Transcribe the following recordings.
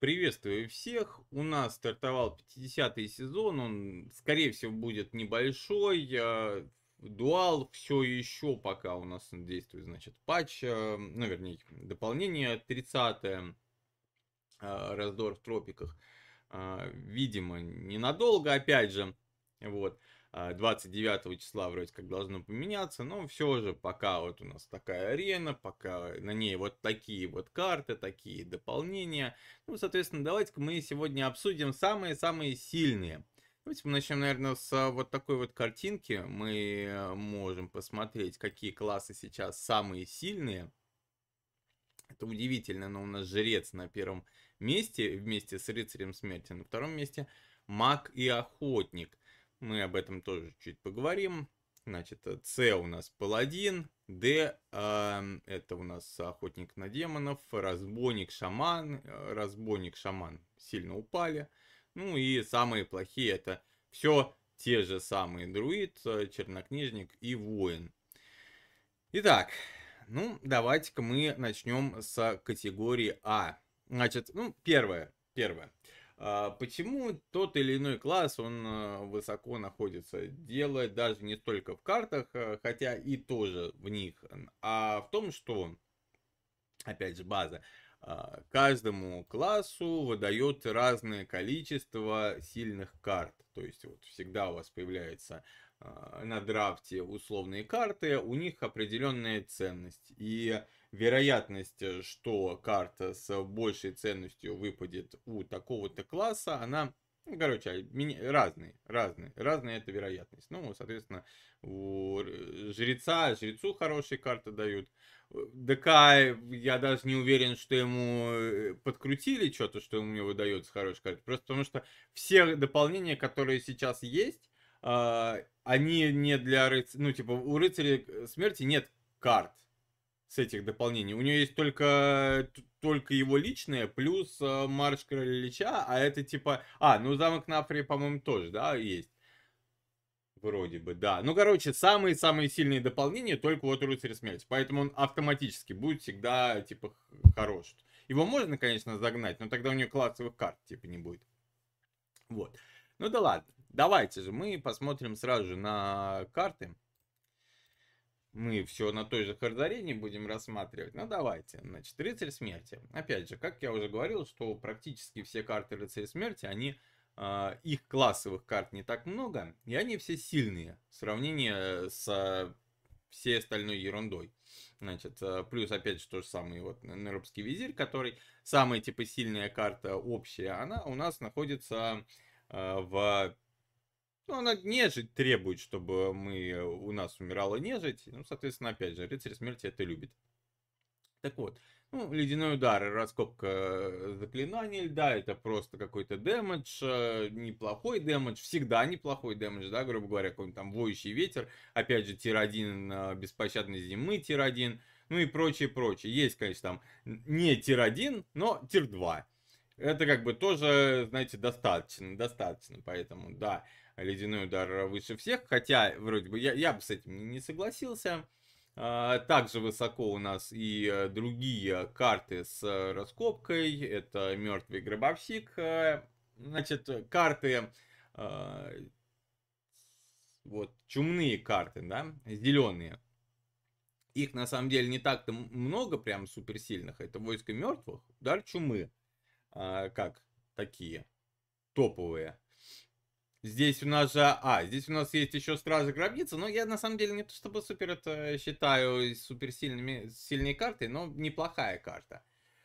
Приветствую всех. У нас стартовал 50-й сезон. Он, скорее всего, будет небольшой. Э, дуал все еще пока у нас действует, значит, патч, э, ну, вернее, дополнение 30 -е. Э, раздор в тропиках. Видимо, ненадолго, опять же. Вот. 29 а, числа вроде как должно поменяться, но все же пока вот у нас такая арена, пока на ней вот такие вот карты, такие дополнения. Ну, соответственно, давайте-ка мы сегодня обсудим самые-самые сильные. Давайте мы начнем, наверное, с вот такой вот картинки. Мы можем посмотреть, какие классы сейчас самые сильные. Это удивительно, но у нас жрец на первом месте, вместе с рыцарем смерти на втором месте, маг и охотник. Мы об этом тоже чуть поговорим. Значит, э, С у нас паладин, Д э, это у нас охотник на демонов, разбойник, шаман, э, разбойник, шаман сильно упали. Ну и самые плохие это все те же самые друид, э, чернокнижник и воин. Итак, ну давайте-ка мы начнем с категории А. Значит, ну первое, первое. А почему тот или иной класс, он а, высоко находится. Дело даже не столько в картах, а, хотя и тоже в них, а в том, что, опять же, база, каждому классу выдает разное количество сильных карт. То есть вот всегда у вас появляется на драфте условные карты, у них определенная ценность. И вероятность, э, что карта с большей ценностью выпадет у такого-то класса, она ну, короче, а, разные, разные, разные это вероятность. Ну, соответственно, у э, жреца, жрецу хорошие карты дают. Э, ДК, я даже не уверен, что ему подкрутили что-то, что ему выдается хорошие карты. Просто потому что все дополнения, которые сейчас есть, а, они не для рыцаря, ну, типа, у рыцаря смерти нет карт с этих дополнений. У нее есть только, только его личные, плюс э, Марш Короля а это типа... А, ну Замок Нафри, по-моему, тоже, да, есть. Вроде бы, да. Ну, короче, самые-самые сильные дополнения только вот Рыцарь Смерти. Поэтому он автоматически будет всегда, типа, хорош. Его можно, конечно, загнать, но тогда у нее классовых карт, типа, не будет. Вот. Ну да ладно. Давайте же мы посмотрим сразу же на карты мы все на той же Хардарине будем рассматривать. Ну, давайте. Значит, рыцарь смерти. Опять же, как я уже говорил, что практически все карты рыцаря смерти, они э, их классовых карт не так много, и они все сильные в сравнении с э, всей остальной ерундой. Значит, а, плюс, опять же, то же самое, вот, Нерубский визирь, который самая, типа, сильная карта общая, она у нас находится э, в ну, она нежить требует, чтобы мы, э, у нас умирала нежить. Ну, соответственно, опять же, рыцарь смерти это любит. Так вот, ну, ледяной удар, раскопка заклинаний льда, это просто какой-то дэмэдж, э, неплохой дэмэдж, всегда неплохой дэмэдж, да, грубо говоря, какой-нибудь там воющий ветер, опять же, тир 1 э, беспощадной зимы, тир 1, ну и прочее, прочее. Есть, конечно, там не тир 1, но тир 2. Это как бы тоже, знаете, достаточно, достаточно, поэтому, да ледяной удар выше всех, хотя вроде бы я, я бы с этим не согласился. А, также высоко у нас и э, другие карты с э, раскопкой. Это мертвый гробовщик. Э, значит, карты а, вот чумные карты, да, зеленые. Их на самом деле не так-то много, прям суперсильных. Это войско мертвых, удар чумы, а, как такие топовые. Здесь у нас же... А, здесь у нас есть еще Стражи Гробницы, но я на самом деле не то чтобы супер это считаю супер сильными, сильной картой, но неплохая карта.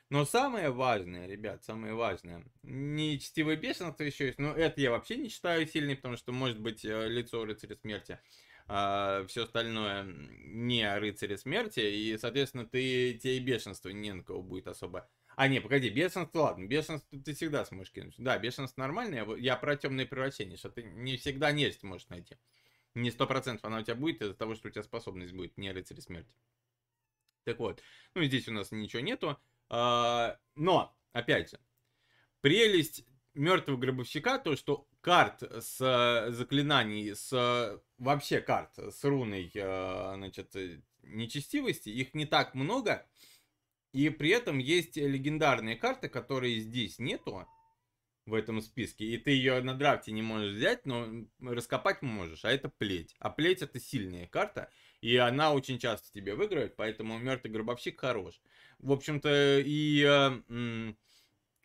Но самое важное, ребят, самое важное, не чтивое бешенство еще есть, но это я вообще не считаю сильный, потому что может быть э, лицо рыцаря смерти, а все остальное не рыцаря смерти, и, соответственно, ты тебе и бешенство не на кого будет особо а, не, погоди, бешенство, ладно, бешенство ты всегда сможешь кинуть. Да, бешенство нормальное, я, про темные превращения, что ты не всегда нерсть можешь найти. Не сто процентов она у тебя будет из-за того, что у тебя способность будет, не рыцарь смерти. Так вот, ну здесь у нас ничего нету. А, но, опять же, прелесть мертвого гробовщика, то, что карт с э, заклинаний, с вообще карт с руной, э, значит, э, нечестивости, их не так много, и при этом есть легендарные карты, которые здесь нету в этом списке. И ты ее на драфте не можешь взять, но раскопать можешь. А это плеть. А плеть это сильная карта. И она очень часто тебе выигрывает, поэтому мертвый гробовщик хорош. В общем-то, и, э,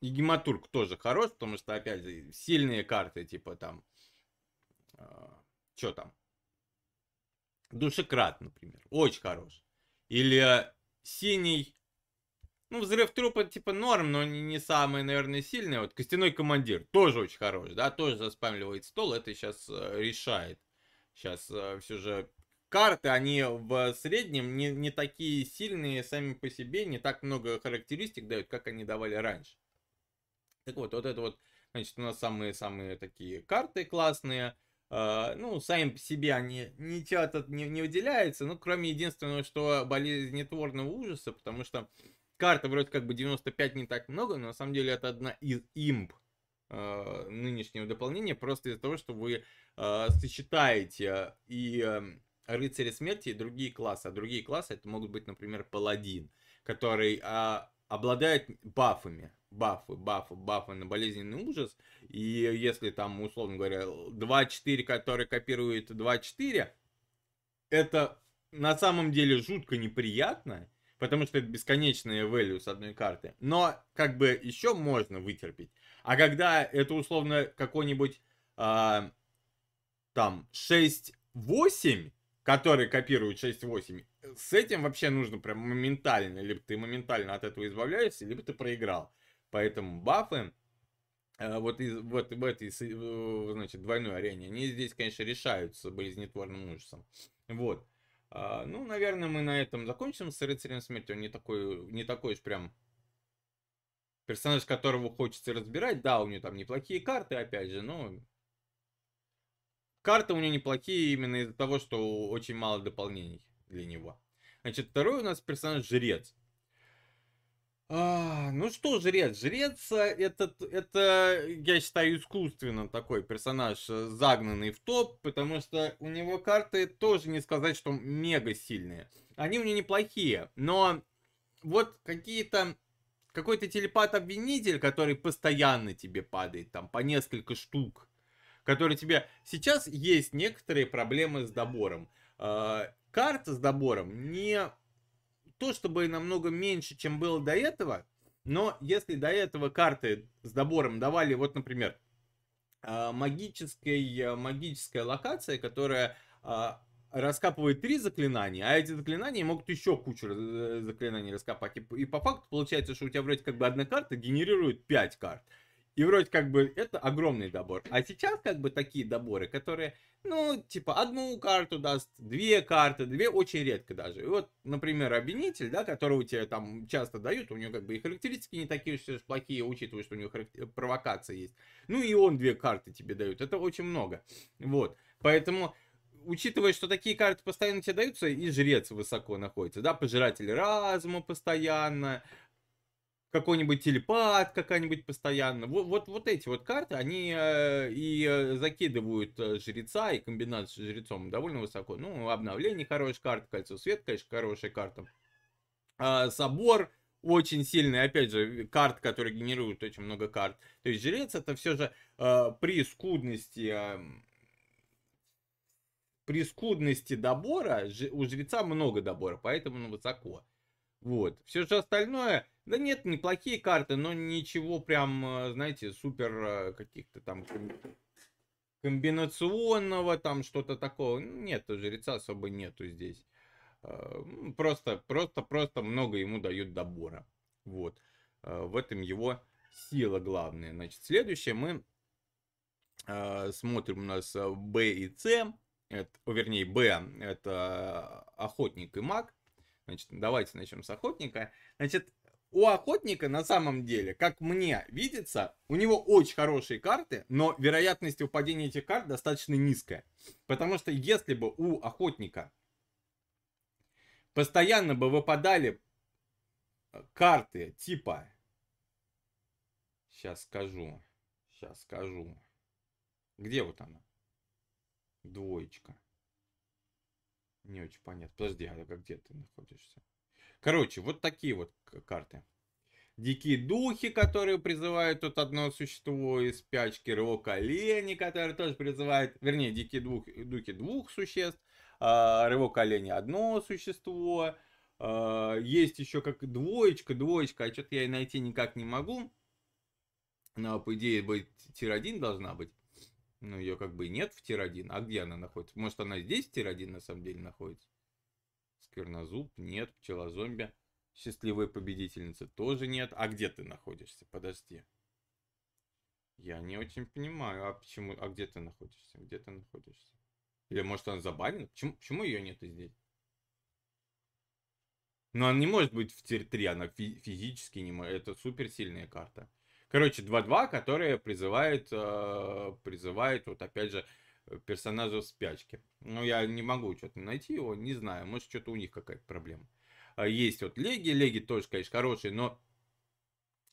и гематург тоже хорош, потому что, опять же, сильные карты, типа там... Э, а, что там? Душекрат, например. Очень хорош. Или синий ну, взрыв трупа, типа, норм, но не, не самый, наверное, сильный. Вот костяной командир тоже очень хорош, да, тоже заспамливает стол, это сейчас э, решает. Сейчас э, все же карты, они в среднем не, не такие сильные сами по себе, не так много характеристик дают, как они давали раньше. Так вот, вот это вот, значит, у нас самые-самые такие карты классные. Uh, ну, сами по себе они ничего тут не, не выделяются, ну, кроме единственного, что болезнетворного ужаса, потому что Карта вроде как бы 95 не так много, но на самом деле это одна из имп э, а, нынешнего дополнения, просто из-за того, что вы э, сочетаете и э, эм, рыцаря смерти, и другие классы. А другие классы это могут быть, например, паладин, который э, обладает бафами. Бафы, бафы, бафы на болезненный ужас. И если там, условно говоря, 2-4, который копирует 2-4, это на самом деле жутко неприятно потому что это бесконечные value с одной карты. Но как бы еще можно вытерпеть. А когда это условно какой-нибудь э, там 6-8, который копирует 6-8, с этим вообще нужно прям моментально. Либо ты моментально от этого избавляешься, либо ты проиграл. Поэтому бафы э, вот, из, вот в этой э, значит, двойной арене, они здесь, конечно, решаются болезнетворным ужасом. Вот. А, ну, наверное, мы на этом закончим с рыцарем смерти. Он не такой, не такой уж прям персонаж, которого хочется разбирать. Да, у него там неплохие карты, опять же, но карты у него неплохие именно из-за того, что очень мало дополнений для него. Значит, второй у нас персонаж жрец. А, ну что, жрец? Жрец э, это, это, я считаю, искусственно такой персонаж, э, загнанный в топ, потому что у него карты тоже не сказать, что мега сильные. Они у него неплохие, но вот какие-то какой-то телепат-обвинитель, который постоянно тебе падает, там, по несколько штук, который тебе... Сейчас есть некоторые проблемы с добором. Э, карта с добором не то чтобы намного меньше, чем было до этого, но если до этого карты с добором давали, вот, например, а, магической, а, магическая локация, которая а, раскапывает три заклинания, а эти заклинания могут еще кучу э, заклинаний раскопать. И по факту получается, что у тебя вроде как бы одна карта генерирует пять карт. И вроде как бы это огромный добор. А сейчас как бы такие доборы, которые, ну, типа одну карту даст, две карты, две очень редко даже. И вот, например, обвинитель, да, которого тебе там часто дают, у него как бы и характеристики не такие уж плохие, учитывая, что у него характер... провокация есть. Ну и он две карты тебе дают, это очень много. Вот, поэтому учитывая, что такие карты постоянно тебе даются, и жрец высоко находится, да, пожиратель разума постоянно, какой-нибудь телепат какая-нибудь постоянно. Вот, вот, вот эти вот карты, они э, и э, закидывают э, жреца, и комбинацию с жрецом довольно высоко. Ну, обновление хорошая карта, кольцо свет, конечно, хорошая карта. Э, собор очень сильный, опять же, карт, которые генерируют очень много карт. То есть жрец это все же э, при скудности... Э, при скудности добора, у жреца много добора, поэтому он высоко. Вот. Все же остальное, да нет, неплохие карты, но ничего прям, э, знаете, супер э, каких-то там комбинационного, там что-то такого. Ну, нет, жреца особо нету здесь. Э, просто, просто, просто много ему дают добора. Вот. В этом его сила главная. Значит, следующее мы смотрим у нас Б и С. Это, вернее, Б это охотник и маг. Значит, давайте начнем с охотника. Значит, у охотника на самом деле, как мне видится, у него очень хорошие карты, но вероятность выпадения этих карт достаточно низкая. Потому что если бы у охотника постоянно бы выпадали э, карты типа... Сейчас скажу, сейчас скажу. Где вот она? Двоечка. Не очень понятно. Подожди, а где ты находишься? Короче, вот такие вот карты. Дикие духи, которые призывают тут одно существо из спячки, рывок олени, который тоже призывают, вернее, дикие двух, духи двух существ, э, рывок олени одно существо, э, есть еще как двоечка, двоечка, а что-то я и найти никак не могу. Она, по идее, быть тир-1 должна быть. Но ее как бы нет в тир-1. А где она находится? Может, она здесь тир-1 на самом деле находится? Сквернозуб нет, пчела-зомби, счастливая победительница тоже нет. А где ты находишься? Подожди. Я не очень понимаю, а почему, а где ты находишься? Где ты находишься? Или может она забанена? Почему, почему ее нет здесь? Ну она не может быть в тир 3, она фи физически не может. Это суперсильная карта. Короче, 2-2, которая призывает, э, призывает вот опять же персонажа в спячке. Но ну, я не могу что-то найти его, не знаю. Может, что-то у них какая-то проблема. А, есть вот Леги. Леги тоже, конечно, хороший, но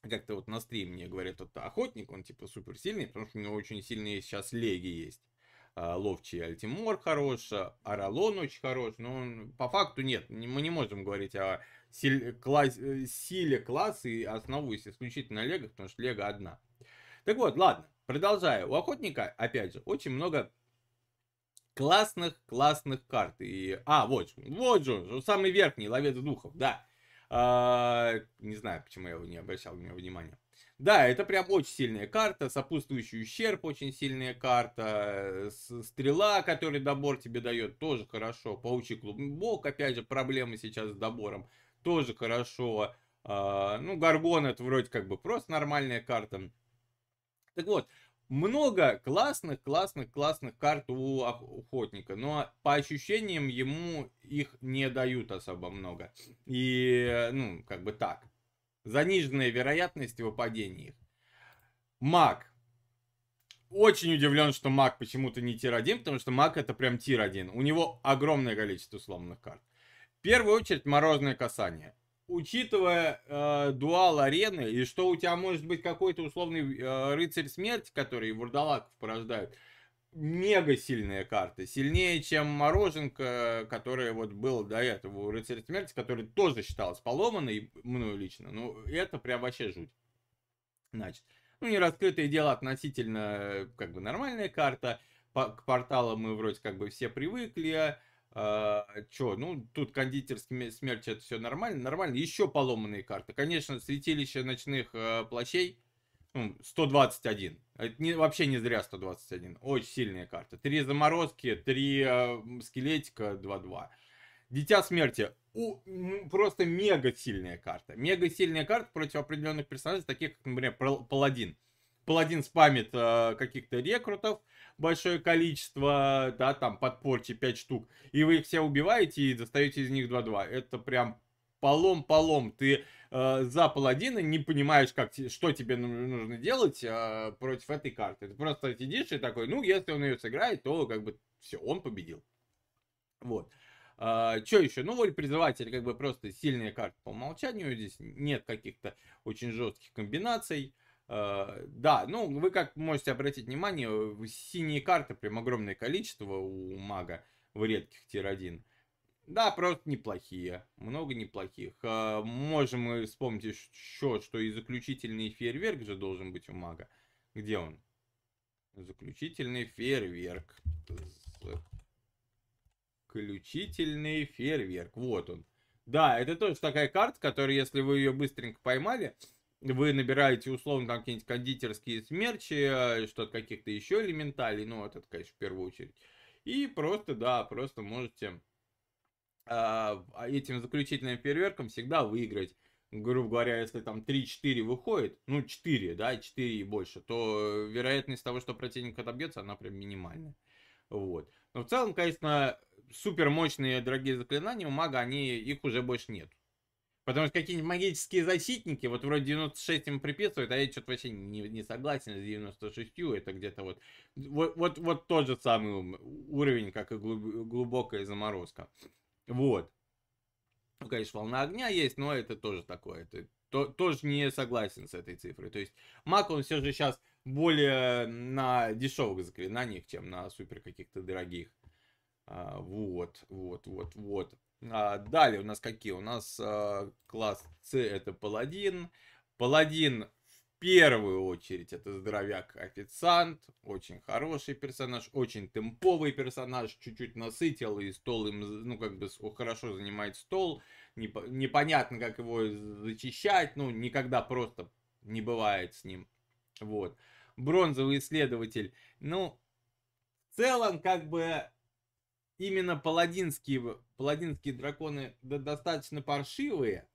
как-то вот на стриме мне говорят, вот охотник, он типа суперсильный, потому что у него очень сильные сейчас леги есть. А, Ловчий Альтимор хорош, а, Аралон очень хорош, но он, по факту нет, мы не можем говорить о силе, класс, э, силе класса и основываясь исключительно на легах, потому что лего одна. Так вот, ладно, продолжаю. У охотника, опять же, очень много классных, классных карт. И, а, вот, вот же, самый верхний, ловец духов, да. А, не знаю, почему я его не обращал на него внимания. Да, это прям очень сильная карта, сопутствующий ущерб очень сильная карта, стрела, который добор тебе дает, тоже хорошо, паучий клуб бог опять же, проблемы сейчас с добором, тоже хорошо, а, ну, Гаргон это вроде как бы просто нормальная карта. Так вот, много классных, классных, классных карт у охотника, но по ощущениям ему их не дают особо много. И, ну, как бы так. Заниженная вероятность выпадения их. Маг. Очень удивлен, что маг почему-то не тир 1, потому что маг это прям тир 1. У него огромное количество сломанных карт. В первую очередь морозное касание учитывая э, дуал арены, и что у тебя может быть какой-то условный э, рыцарь смерти, который вурдалаков порождают, мега сильная карта. Сильнее, чем мороженка, которая вот была до этого у рыцаря смерти, который тоже считалась поломанной мною лично. Ну, это прям вообще жуть. Значит, ну, не раскрытое дело относительно э, как бы нормальная карта. По, к порталам мы вроде как бы все привыкли а а, ну, тут кондитерские смерти это все нормально, нормально. Еще поломанные карты. Конечно, святилище ночных э, плащей, ну, 121. Это не, вообще не зря 121. Очень сильная карта. Три заморозки, три э, скелетика, 2-2. Дитя смерти. У, просто мега сильная карта. Мега сильная карта против определенных персонажей, таких как, например, Паладин. Паладин спамит э, каких-то рекрутов, большое количество, да, там подпорчи 5 штук, и вы их все убиваете и достаете из них 2-2. Это прям полом-полом. Ты э, за паладина не понимаешь, как, что тебе нужно делать э, против этой карты. Ты просто сидишь и такой, ну, если он ее сыграет, то как бы все, он победил. Вот. А, что еще? Ну, Воль призыватель, как бы просто сильная карта по умолчанию. Здесь нет каких-то очень жестких комбинаций. А, Э, да, ну вы как можете обратить внимание, синие карты прям огромное количество у мага в редких тир-1. Да, просто неплохие. Много неплохих. Э, можем мы вспомнить еще, что и заключительный фейерверк же должен быть у мага. Где он? Заключительный фейерверк. Заключительный фейерверк. Вот он. Да, это тоже такая карта, которая, если вы ее быстренько поймали, вы набираете условно там какие-нибудь кондитерские смерчи, э, что-то каких-то еще элементалей, ну, вот это, конечно, в первую очередь. И просто, да, просто можете э, этим заключительным фейерверком всегда выиграть. Грубо говоря, если там 3-4 выходит, ну 4, да, 4 и больше, то э, вероятность того, что противник отобьется, она прям минимальная. Вот. Но в целом, конечно, супер мощные дорогие заклинания у мага, они, их уже больше нет. Потому что какие-нибудь магические защитники, вот вроде 96 им приписывают, а я что-то вообще не, не согласен с 96, это где-то вот, вот, вот, вот тот же самый уровень, как и глуб, глубокая заморозка. Вот. Ну, конечно, волна огня есть, но это тоже такое, это то, тоже не согласен с этой цифрой. То есть маг, он все же сейчас более на дешевых заклинаниях, чем на супер каких-то дорогих. А, вот, вот, вот, вот. А, далее у нас какие? У нас а, класс С это паладин. Паладин в первую очередь это здоровяк-официант. Очень хороший персонаж, очень темповый персонаж. Чуть-чуть насытил и стол им, ну как бы хорошо занимает стол. Неп непонятно, как его зачищать. Ну, никогда просто не бывает с ним. Вот. Бронзовый исследователь. Ну, в целом, как бы именно паладинские, паладинские драконы достаточно паршивые.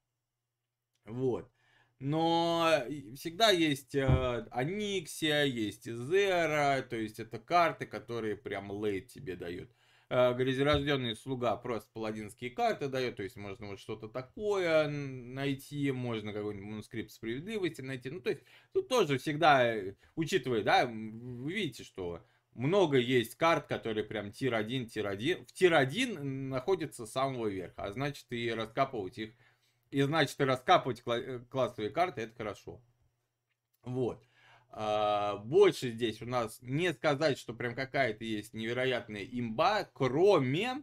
Вот. Но всегда есть э, Аниксия, есть изера то есть это карты, которые прям лейт тебе дают. Э, Грязерожденный слуга просто паладинские карты дает, то есть можно вот что-то такое найти, можно какой-нибудь манускрипт справедливости найти. Ну, то есть тут тоже всегда, э, учитывая, да, вы видите, что много есть карт, которые прям тир-1, тир-1. В тир-1 находится с самого верха, а значит и раскапывать их. И значит и раскапывать кла- э, классовые карты, это хорошо. Вот. А, больше здесь у нас не сказать, что прям какая-то есть невероятная имба, кроме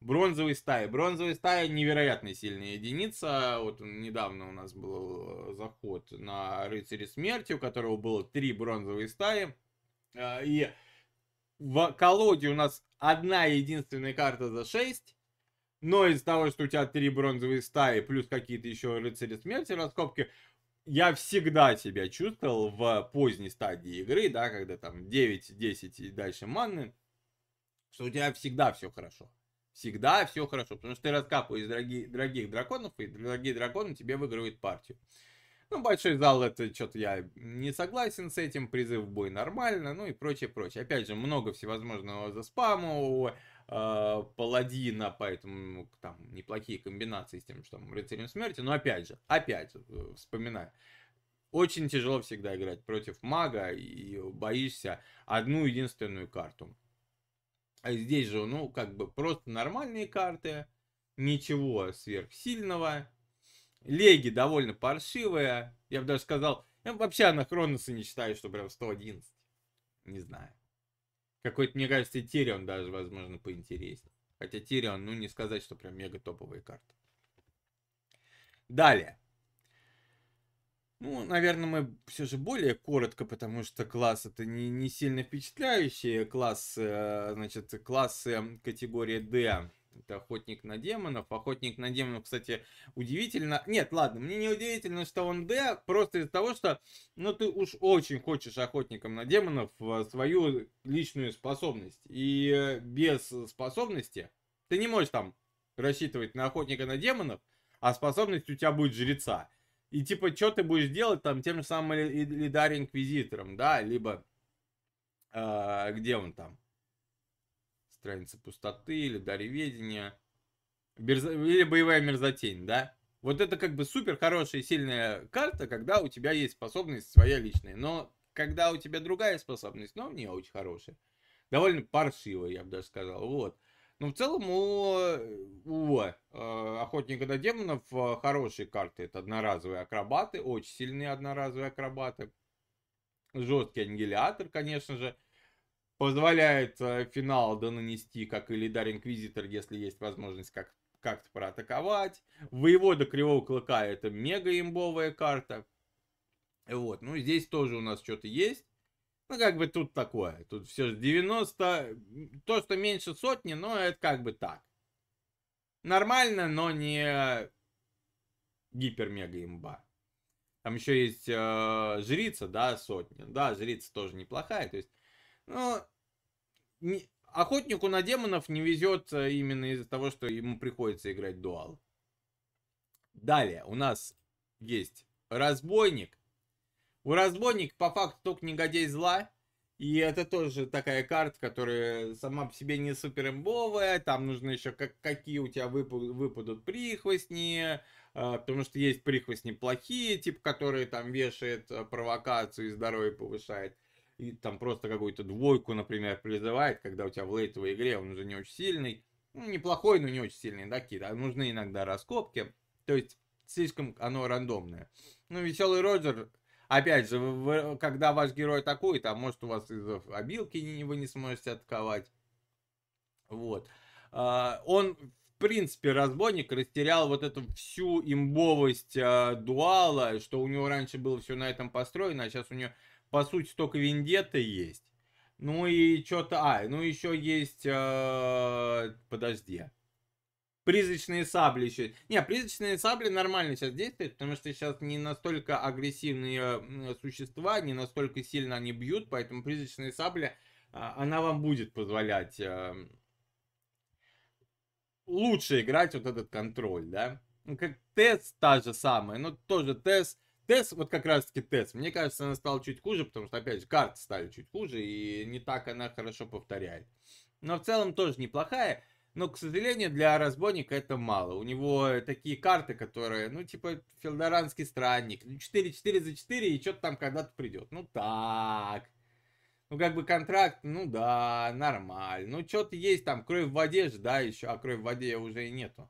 бронзовой стаи. Бронзовая стая невероятно сильная единица. Вот недавно у нас был э, заход на рыцаря смерти, у которого было три бронзовые стаи. А, и в колоде у нас одна единственная карта за 6. Но из за того, что у тебя три бронзовые стаи, плюс какие-то еще рыцари смерти раскопки, я всегда себя чувствовал в поздней стадии игры, да, когда там 9, 10 и дальше манны, что у тебя всегда все хорошо. Всегда все хорошо, потому что ты раскапываешь дорогие, дорогих драконов, и дорогие драконы тебе выигрывают партию. Ну, большой зал, это что-то я не согласен с этим, призыв в бой нормально, ну и прочее, прочее. Опять же, много всевозможного за спама у э, Паладина, поэтому там неплохие комбинации с тем, что там Рыцарем Смерти, но опять же, опять э, вспоминаю. Очень тяжело всегда играть против мага и боишься одну единственную карту. А здесь же, ну, как бы просто нормальные карты, ничего сверхсильного, Леги довольно паршивая. Я бы даже сказал, я вообще анахроноса не считаю, что прям 111. Не знаю. Какой-то, мне кажется, Тирион даже, возможно, поинтереснее. Хотя Тирион, ну, не сказать, что прям мега топовая карта. Далее. Ну, наверное, мы все же более коротко, потому что класс это не, не сильно впечатляющий. Класс, э, значит, классы эм, категории D это охотник на демонов. Охотник на демонов, кстати, удивительно. Нет, ладно, мне не удивительно, что он Д, просто из-за того, что, ну, ты уж очень хочешь охотником на демонов э, свою личную способность. И э, без способности ты не можешь там рассчитывать на охотника на демонов, а способность у тебя будет жреца. И типа, что ты будешь делать там тем же самым Лидар Инквизитором, да, либо э, где он там, страница пустоты или дареведения. Берз... Или боевая мерзотень, да? Вот это как бы супер хорошая и сильная карта, когда у тебя есть способность своя личная. Но когда у тебя другая способность, но не очень хорошая. Довольно паршивая, я бы даже сказал. Вот. Но ну, в целом у, у э, Охотника на демонов э, хорошие карты. Это одноразовые акробаты, очень сильные одноразовые акробаты. Жесткий ангелиатор, конечно же позволяет финал нанести, как и Лидар Инквизитор, если есть возможность как как-то проатаковать. Воевода Кривого Клыка это мега имбовая карта. Вот, ну здесь тоже у нас что-то есть. Ну, как бы тут такое. Тут все же 90, то, что меньше сотни, но это как бы так. Нормально, но не гипер-мега имба. Там еще есть э, жрица, да, сотня. Да, жрица тоже неплохая. То есть, ну, не, охотнику на демонов не везет э, именно из-за того, что ему приходится играть дуал. Далее у нас есть разбойник. У разбойник по факту только негодей зла. И это тоже такая карта, которая сама по себе не супер имбовая. Там нужно еще как, какие у тебя вып, выпадут прихвостни. Э, потому что есть прихвостни плохие, типа, которые там вешает э, провокацию и здоровье повышает и там просто какую-то двойку, например, призывает, когда у тебя в лейтовой игре он уже не очень сильный, ну, неплохой, но не очень сильный, да, какие-то, а нужны иногда раскопки, то есть слишком оно рандомное. Ну, веселый Роджер, опять же, вы, когда ваш герой атакует, а может у вас из обилки вы не сможете атаковать, вот. А, он, в принципе, разбойник растерял вот эту всю имбовость а, дуала, что у него раньше было все на этом построено, а сейчас у него по сути, только Вендетта есть. Ну и что-то... А, ну еще есть... Э, подожди. Призрачные сабли еще. Не, призрачные сабли нормально сейчас действуют, потому что сейчас не настолько агрессивные существа, не настолько сильно они бьют, поэтому призрачные сабли, э, она вам будет позволять э, лучше играть вот этот контроль, да? Ну, как Тес та же самая, но тоже тест Тесс, вот как раз таки Тесс, мне кажется, она стала чуть хуже, потому что, опять же, карты стали чуть хуже, и не так она хорошо повторяет. Но в целом тоже неплохая, но, к сожалению, для разбойника это мало. У него такие карты, которые, ну, типа, филдоранский странник, ну, 4-4 за 4, и что-то там когда-то придет. Ну, так. Ну, как бы контракт, ну да, нормально. Ну, что-то есть там, кровь в воде же, да, еще, а кровь в воде уже и нету.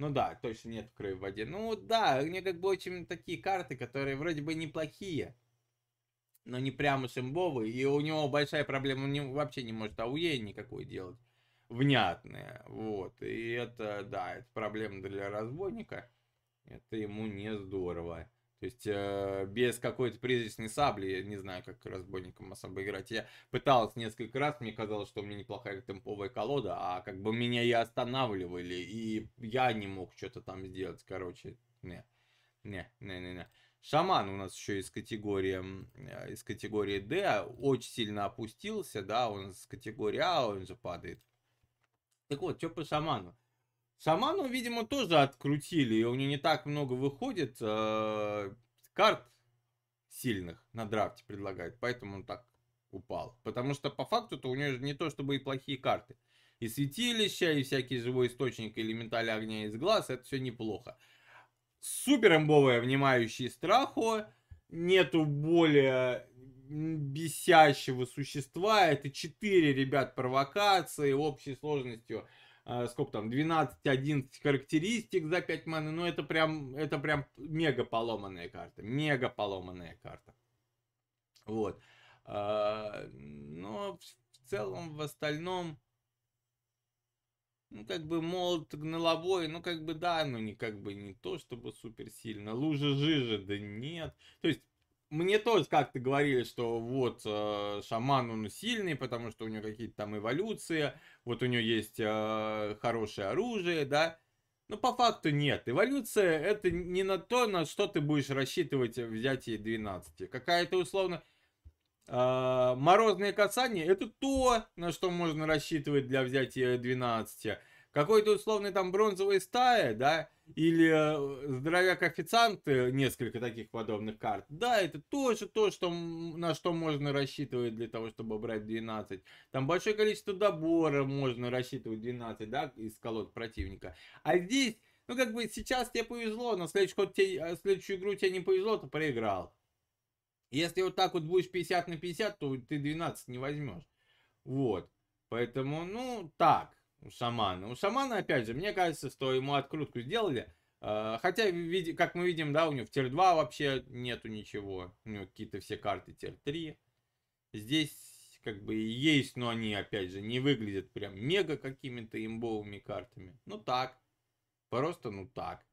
Ну да, точно нет кры в воде. Ну да, у мне как бы очень такие карты, которые вроде бы неплохие, но не прямо имбовые. И у него большая проблема, он не, вообще не может ауе никакой делать. Внятное, вот. И это, да, это проблема для разбойника. Это ему не здорово. То есть э, без какой-то призрачной сабли, я не знаю, как разбойником особо играть. Я пытался несколько раз, мне казалось, что у меня неплохая темповая колода, а как бы меня и останавливали, и я не мог что-то там сделать, короче. Не, не, не, не, не. Шаман у нас еще из категории, э, из категории D очень сильно опустился, да, он с категории А, он же падает. Так вот, что по шаману? Шаману, видимо, тоже открутили, и у нее не так много выходит э, карт сильных на драфте предлагает, поэтому он так упал. Потому что по факту-то у же не то чтобы и плохие карты. И святилища, и всякий живой источник элементаля огня из глаз, это все неплохо. Супер имбовое, внимающий страху, нету более бесящего существа, это 4, ребят, провокации общей сложностью а, сколько там, 12-11 характеристик за 5 маны, ну это прям, это прям мега поломанная карта, мега поломанная карта. Вот. А, но в целом, в остальном, ну, как бы молот гниловой, ну, как бы да, но не как бы не то, чтобы супер сильно. Лужа жижа, да нет. То есть, мне тоже как-то говорили, что вот э, шаман он сильный, потому что у него какие-то там эволюции, вот у него есть э, хорошее оружие, да. Но по факту нет. Эволюция это не на то, на что ты будешь рассчитывать э, взятие 12. Какая-то условно э, морозное касание это то, на что можно рассчитывать для взятия 12. Какой-то условный там бронзовая стая, да, или э, здоровяк официант, э, несколько таких подобных карт. Да, это тоже то, что, на что можно рассчитывать для того, чтобы брать 12. Там большое количество добора можно рассчитывать 12, да, из колод противника. А здесь, ну как бы сейчас тебе повезло, на следующий ход тебе, э, следующую игру тебе не повезло, ты проиграл. Если вот так вот будешь 50 на 50, то ты 12 не возьмешь. Вот. Поэтому, ну, так у Самана, У Самана опять же, мне кажется, что ему открутку сделали. А, хотя, как мы видим, да, у него в тир 2 вообще нету ничего. У него какие-то все карты тир 3. Здесь как бы и есть, но они, опять же, не выглядят прям мега какими-то имбовыми картами. Ну так. Просто ну так.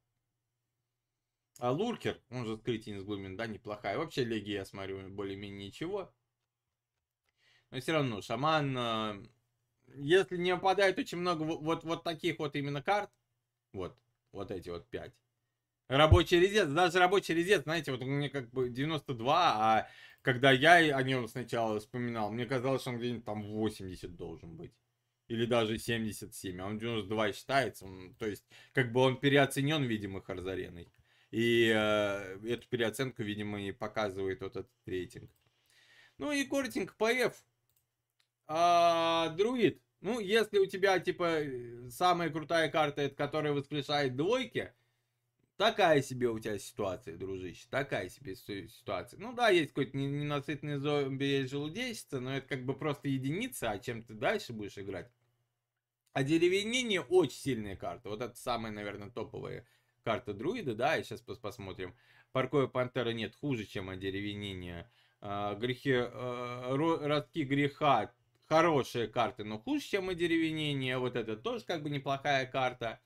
А Луркер, он же открытие из глубин, да, неплохая. Вообще Леги, я смотрю, более-менее ничего. Но все равно, Шаман а, если не выпадает очень много вот, вот таких вот именно карт, вот, вот эти вот 5, рабочий резец, даже рабочий резец, знаете, вот у меня как бы 92, а когда я о нем сначала вспоминал, мне казалось, что он где-нибудь там 80 должен быть. Или даже 77, а он 92 считается, он, то есть как бы он переоценен, видимо, Харзареной. И э, эту переоценку, видимо, и показывает вот этот рейтинг. Ну и коротенько по F. А, друид. Ну, если у тебя, типа, э, самая крутая карта, это которая воскрешает двойки, такая себе у тебя ситуация, дружище, такая себе ситуация. Ну да, есть какой-то ненасытный зомби, есть желудечица, но это как бы просто единица, а чем ты дальше будешь играть? А деревенение очень сильная карта. Вот это самая, наверное, топовая карта друида, да, и сейчас посмотрим. Парковая пантера нет, хуже, чем одеревенение. А, грехи, э, родки греха хорошие карты, но хуже, чем одеревенение. Вот это тоже как бы неплохая карта.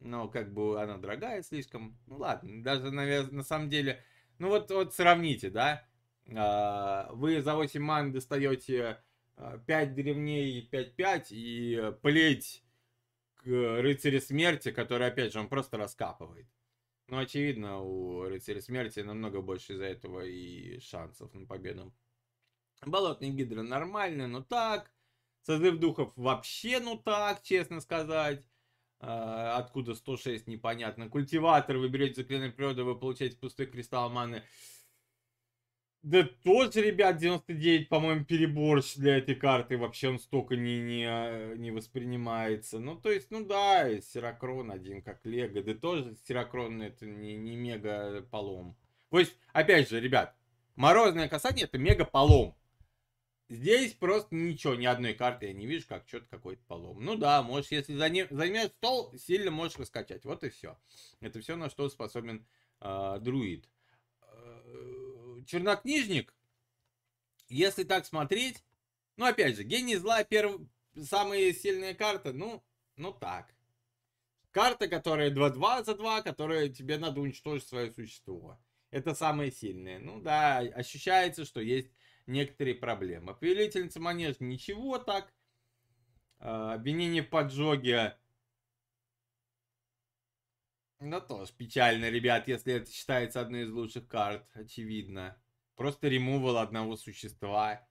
Но как бы она дорогая слишком. Ну ладно, даже, наверное, на самом деле... Ну вот, вот сравните, да? А, вы за 8 ман достаете 5 а, древней 5-5 и плеть к рыцарю смерти, который, опять же, он просто раскапывает. Ну, очевидно, у рыцаря смерти намного больше из-за этого и шансов на победу. Болотный гидро нормально, но ну так. Созыв духов вообще, ну так, честно сказать. А, откуда 106, непонятно. Культиватор, вы берете заклинание природы, вы получаете пустые кристаллы маны. Да тоже, ребят, 99, по-моему, переборщ для этой карты. Вообще он столько не, не, не воспринимается. Ну, то есть, ну да, Сирокрон один, как Лего. Да тоже Сирокрон это не, не мега полом. То есть, опять же, ребят, Морозное касание это мега полом. Здесь просто ничего, ни одной карты я не вижу, как что-то какой-то полом. Ну да, можешь, если займешь стол, сильно можешь раскачать. Вот и все. Это все, на что способен а, э, друид. Чернокнижник, если так смотреть, ну опять же, гений зла перв... самая сильная карта, ну, ну так. Карта, которая 2-2 за 2, которая тебе надо уничтожить свое существо. Это самое сильное. Ну да, ощущается, что есть некоторые проблемы. Повелительница манеж ничего так. А, обвинение в поджоге. Да ну, тоже печально, ребят, если это считается одной из лучших карт, очевидно. Просто ремувал одного существа.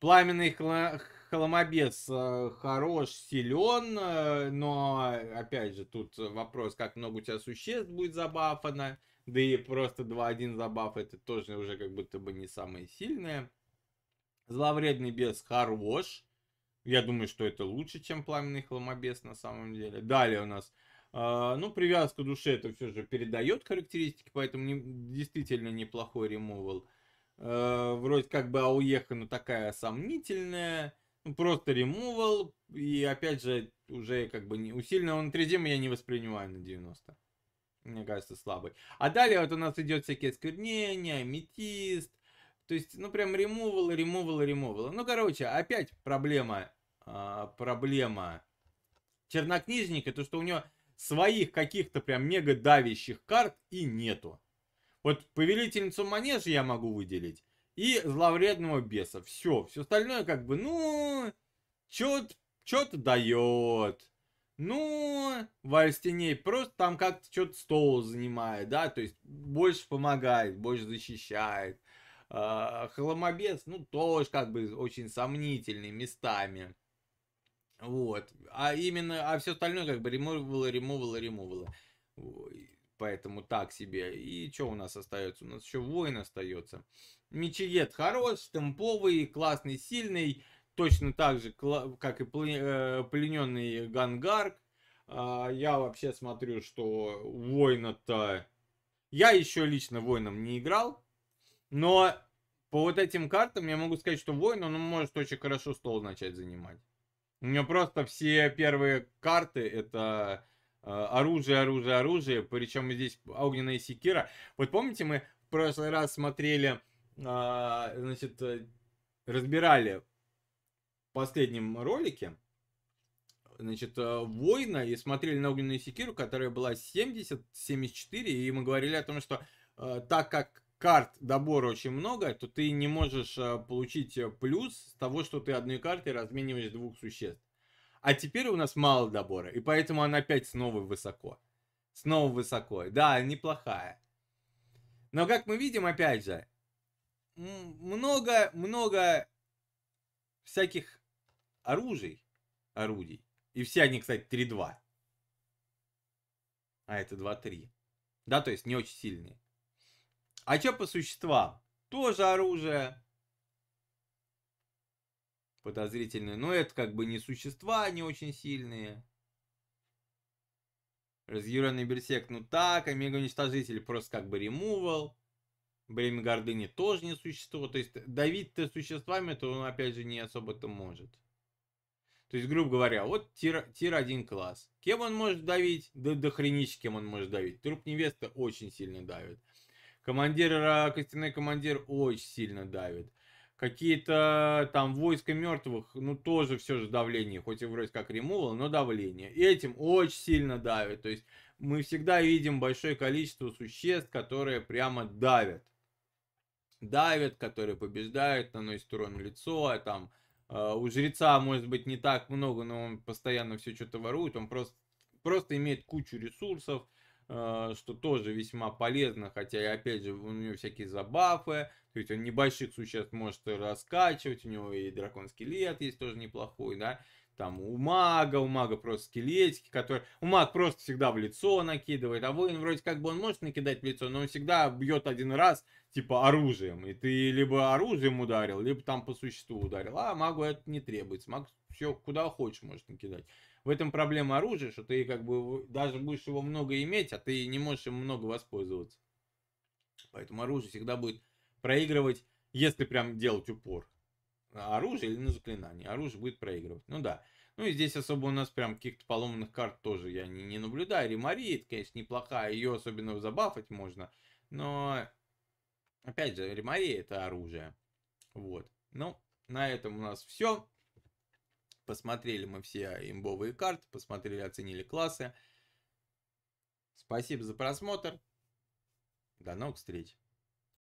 Пламенный хло... Холомобес э, хорош, силен, э, но, опять же, тут вопрос, как много у тебя существ будет забафано. Да и просто 2-1 забав это тоже уже как будто бы не самое сильное. Зловредный бес Харвош. Я думаю, что это лучше, чем пламенный хламобес на самом деле. Далее у нас Uh, ну, привязка души это все же передает характеристики, поэтому не, действительно неплохой ремувал. Uh, а, вроде как бы ауеха, но такая сомнительная. Ну, просто ремувал. И опять же, уже как бы не... усиленно он 3 я не воспринимаю на 90 мне кажется, слабый. А далее вот у нас идет всякие осквернения, метист. То есть, ну, прям ремувал, ремувал, ремувал. Ну, короче, опять проблема, э, проблема чернокнижника, то, что у него своих каких-то прям мега давящих карт и нету. Вот повелительницу манежа я могу выделить и зловредного беса. Все, все остальное как бы, ну, что-то дает. Ну, вальс теней просто там как-то что-то стол занимает, да, то есть больше помогает, больше защищает. А, Холомобец, ну, тоже как бы очень сомнительный местами. Вот. А именно, а все остальное как бы ремувало, ремувало, ремувало. Поэтому так себе. И что у нас остается? У нас еще воин остается. Мечиет хорош, темповый, классный, сильный точно так же, как и э, плененный Гангарк. А, я вообще смотрю, что воина-то... Я еще лично воином не играл, но по вот этим картам я могу сказать, что воин, он может очень хорошо стол начать занимать. У меня просто все первые карты это а, оружие, оружие, оружие, причем здесь огненная секира. Вот помните, мы в прошлый раз смотрели, а, значит, э, разбирали последнем ролике, значит, э, воина и смотрели на огненную секиру, которая была 70, 74, и мы говорили о том, что э, так как карт добора очень много, то ты не можешь э, получить э, плюс с того, что ты одной картой размениваешь двух существ. А теперь у нас мало добора, и поэтому она опять снова высоко. Снова высоко. Да, неплохая. Но как мы видим, опять же, много-много всяких оружий, орудий. И все они, кстати, 3-2. А это 2-3. Да, то есть не очень сильные. А что по существам? Тоже оружие. Подозрительное. Но это как бы не существа, не очень сильные. Разъяренный берсек, ну так. Омега уничтожитель просто как бы ремувал. Бремя гордыни тоже не существо. То есть давить-то существами, то он опять же не особо-то может. То есть, грубо говоря, вот тир, тир один класс. Кем он может давить? Да до хренищ кем он может давить. Труп невеста очень сильно давит. Командир, костяной командир очень сильно давит. Какие-то там войска мертвых, ну тоже все же давление, хоть и вроде как ремувал, но давление. И этим очень сильно давит. То есть мы всегда видим большое количество существ, которые прямо давят. Давят, которые побеждают, наносят урон в лицо, а там а, у жреца, может быть, не так много, но он постоянно все что-то ворует. Он просто, просто имеет кучу ресурсов, а, что тоже весьма полезно, хотя опять же у него всякие забафы, то есть он небольших существ может раскачивать, у него и драконский лет есть тоже неплохой, да, там у мага, у мага просто скелетики, которые... У маг просто всегда в лицо накидывает, а воин вроде как бы он может накидать в лицо, но он всегда бьет один раз, типа, оружием. И ты либо оружием ударил, либо там по существу ударил. А магу это не требуется. Маг все куда хочешь может накидать. В этом проблема оружия, что ты как бы даже будешь его много иметь, а ты не можешь им много воспользоваться. Поэтому оружие всегда будет проигрывать, если прям делать упор оружие или на заклинание. Оружие будет проигрывать. Ну да. Ну и здесь особо у нас прям каких-то поломанных карт тоже я не, не наблюдаю. Ремария, это, конечно, неплохая. Ее особенно забафать можно. Но, опять же, ремария это оружие. Вот. Ну, на этом у нас все. Посмотрели мы все имбовые карты, посмотрели, оценили классы. Спасибо за просмотр. До новых встреч.